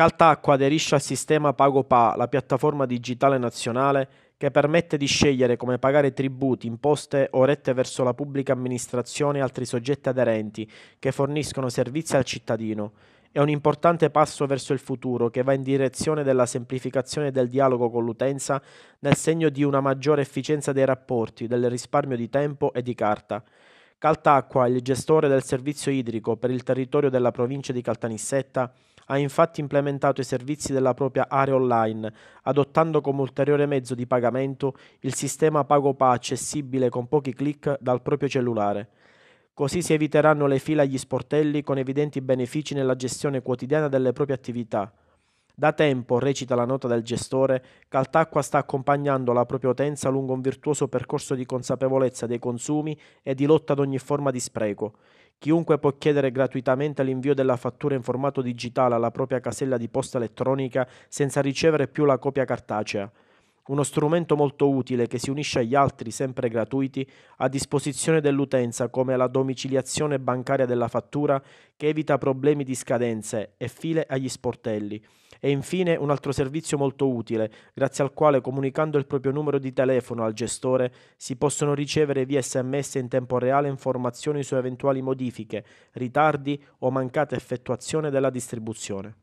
Caltacqua aderisce al sistema PagoPA, la piattaforma digitale nazionale che permette di scegliere come pagare tributi, imposte o rette verso la pubblica amministrazione e altri soggetti aderenti che forniscono servizi al cittadino. È un importante passo verso il futuro che va in direzione della semplificazione del dialogo con l'utenza nel segno di una maggiore efficienza dei rapporti, del risparmio di tempo e di carta. Caltacqua, il gestore del servizio idrico per il territorio della provincia di Caltanissetta, ha infatti implementato i servizi della propria area online, adottando come ulteriore mezzo di pagamento il sistema PagoPA accessibile con pochi clic dal proprio cellulare. Così si eviteranno le file agli sportelli con evidenti benefici nella gestione quotidiana delle proprie attività. Da tempo, recita la nota del gestore, Caltacqua sta accompagnando la propria utenza lungo un virtuoso percorso di consapevolezza dei consumi e di lotta ad ogni forma di spreco. Chiunque può chiedere gratuitamente l'invio della fattura in formato digitale alla propria casella di posta elettronica senza ricevere più la copia cartacea uno strumento molto utile che si unisce agli altri sempre gratuiti a disposizione dell'utenza come la domiciliazione bancaria della fattura che evita problemi di scadenze e file agli sportelli. E infine un altro servizio molto utile, grazie al quale comunicando il proprio numero di telefono al gestore si possono ricevere via sms in tempo reale informazioni su eventuali modifiche, ritardi o mancata effettuazione della distribuzione.